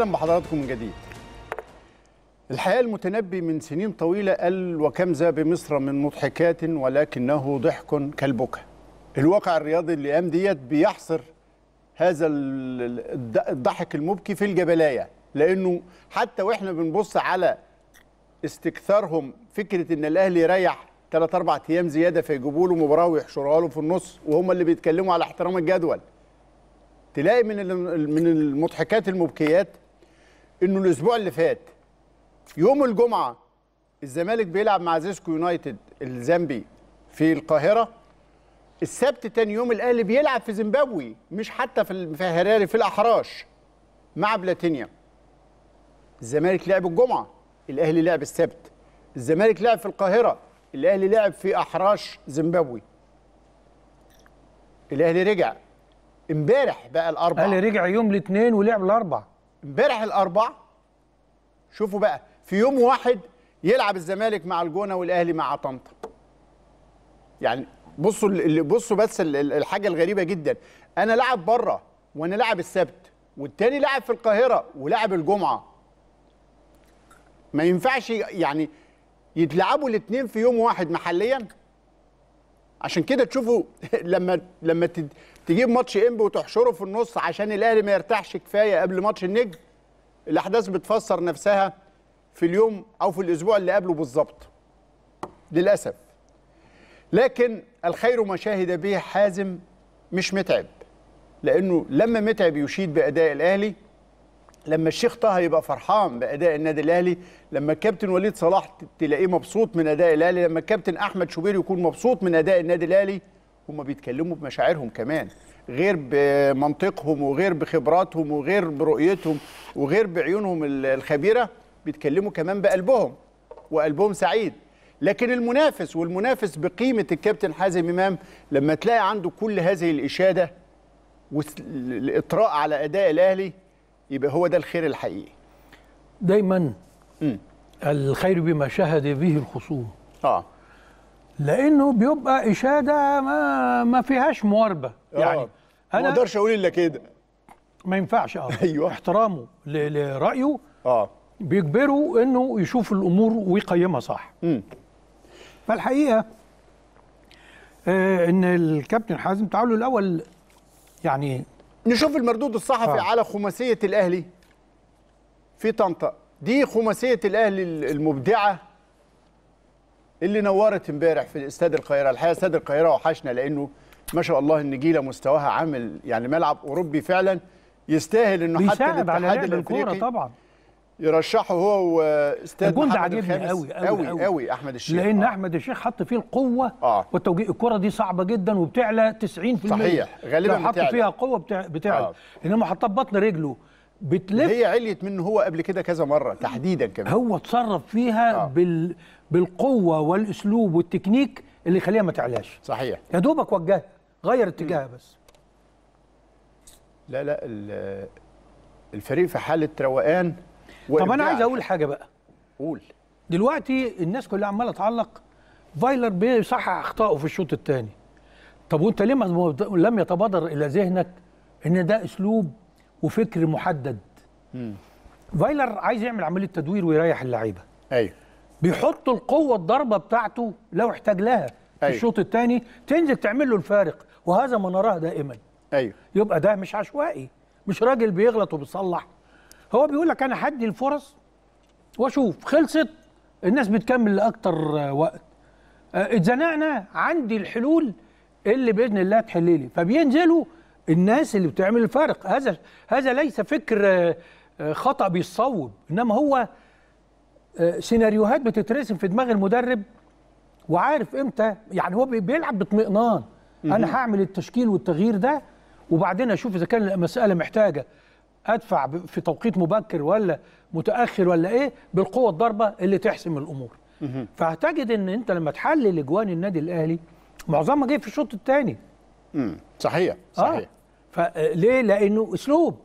اهلا بحضراتكم من جديد الحقيقه المتنبي من سنين طويله قال وكم ذا بمصر من مضحكات ولكنه ضحك كالبكا الواقع الرياضي اللي قام ديت بيحصر هذا الضحك المبكي في الجبلايه لانه حتى واحنا بنبص على استكثارهم فكره ان الاهلي يريح ثلاث اربع ايام زياده فيجيبوا له مباراه ويحشرها له في النص وهم اللي بيتكلموا على احترام الجدول تلاقي من من المضحكات المبكيات انه الاسبوع اللي فات يوم الجمعه الزمالك بيلعب مع زيسكو يونايتد الزامبي في القاهره السبت تاني يوم الاهلي بيلعب في زيمبابوي مش حتى في في هراري في الاحراش مع بلاتينيا الزمالك لعب الجمعه الاهلي لعب السبت الزمالك لعب في القاهره الاهلي لعب في احراش زيمبابوي الاهلي رجع امبارح بقى الاربعاء الاهلي رجع يوم الاثنين ولعب الاربعاء امبارح الاربع شوفوا بقى في يوم واحد يلعب الزمالك مع الجونه والاهلي مع طنطا يعني بصوا بصوا بس الحاجه الغريبه جدا انا لاعب بره وانا لاعب السبت والتاني لاعب في القاهره ولاعب الجمعه ما ينفعش يعني يتلعبوا الاثنين في يوم واحد محليا عشان كده تشوفوا لما لما تجيب ماتش انبي وتحشره في النص عشان الاهلي ما يرتاحش كفايه قبل ماتش النجم الاحداث بتفسر نفسها في اليوم او في الاسبوع اللي قبله بالظبط للاسف لكن الخير ما شاهد به حازم مش متعب لانه لما متعب يشيد باداء الاهلي لما الشيخ طه يبقى فرحان باداء النادي الاهلي لما الكابتن وليد صلاح تلاقيه مبسوط من اداء الاهلي لما الكابتن احمد شوبير يكون مبسوط من اداء النادي الاهلي هم بيتكلموا بمشاعرهم كمان غير بمنطقهم وغير بخبراتهم وغير برؤيتهم وغير بعيونهم الخبيره بيتكلموا كمان بقلبهم وقلبهم سعيد لكن المنافس والمنافس بقيمه الكابتن حازم امام لما تلاقي عنده كل هذه الاشاده والاطراء على اداء الاهلي يبقى هو ده الخير الحقيقي دايما م. الخير بما شهد به الخصوم اه لانه بيبقى اشاده ما ما فيهاش مواربه آه، يعني انا ما اقدرش اقول الا كده ما ينفعش اه ايوه احترامه لرايه اه بيجبره انه يشوف الامور ويقيمها صح امم فالحقيقه آه ان الكابتن حازم تعالوا الاول يعني نشوف المردود الصحفي آه. على خماسيه الاهلي في طنطا دي خماسيه الاهلي المبدعه اللي نورت امبارح في استاد القاهره الحقيقه استاد القاهره وحشنا لانه ما شاء الله النجيله مستواها عامل يعني ملعب اوروبي فعلا يستاهل انه حتى الاتحاد الافريقي طبعا يرشحه هو واستاذ الجون ده عاجبني قوي قوي قوي احمد الشيخ لان آه. احمد الشيخ حط فيه القوه آه. والتوجيه الكره دي صعبه جدا وبتعلى 90% صحيح غالبا حط فيها قوه بتعلى آه. انما حطها ببطن رجله بتلف هي عليت منه هو قبل كده كذا مره تحديدا كمان هو اتصرف فيها آه. بال بالقوه والاسلوب والتكنيك اللي يخليها ما تعلاش صحيح يا دوبك وجهها غير اتجاهها بس لا لا الفريق في حاله روقان طب انا عايز اقول حاجه بقى قول دلوقتي الناس كلها عماله تعلق فايلر بيصحح اخطائه في الشوط الثاني طب وانت ليه لم يتبادر الى ذهنك ان ده اسلوب وفكر محدد مم. فايلر عايز يعمل عمليه تدوير ويريح اللعيبه ايوه بيحط القوه الضربه بتاعته لو احتاج لها في أيوه. الشوط الثاني تنزل تعمل له الفارق وهذا ما نراه دائما ايوه يبقى ده مش عشوائي مش راجل بيغلط وبيصلح هو بيقول لك انا هدي الفرص واشوف خلصت الناس بتكمل لاكتر وقت آه، اتزنقنا عندي الحلول اللي باذن الله تحللي فبينزلوا الناس اللي بتعمل الفارق هذا هذا ليس فكر آه، آه، خطأ بيتصوب إنما هو آه، سيناريوهات بتترسم في دماغ المدرب وعارف امتى يعني هو بيلعب باطمئنان انا هعمل التشكيل والتغيير ده وبعدين اشوف اذا كان المساله محتاجه ادفع في توقيت مبكر ولا متاخر ولا ايه بالقوه الضاربه اللي تحسم الامور فهتجد ان انت لما تحلل اجوان النادي الاهلي معظمها جاي في الشوط الثاني صحيح صحيح آه. فليه لانه اسلوب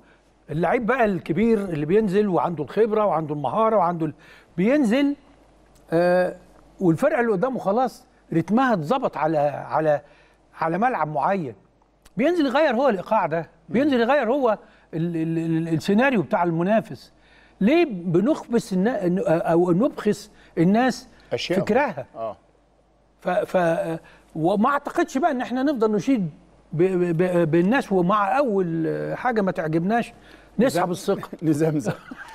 اللعيب بقى الكبير اللي بينزل وعنده الخبره وعنده المهاره وعنده ال... بينزل آه والفرقه اللي قدامه خلاص رتمها اتظبط على على على ملعب معين بينزل يغير هو الايقاع ده بينزل يغير هو ال ال ال السيناريو بتاع المنافس ليه بنخبس النا... او نبخس الناس أشياء فكرها اه ف... ف... وما اعتقدش بقى ان احنا نفضل نشيد بالناس ومع اول حاجه ما تعجبناش نسحب الثقه لزمزم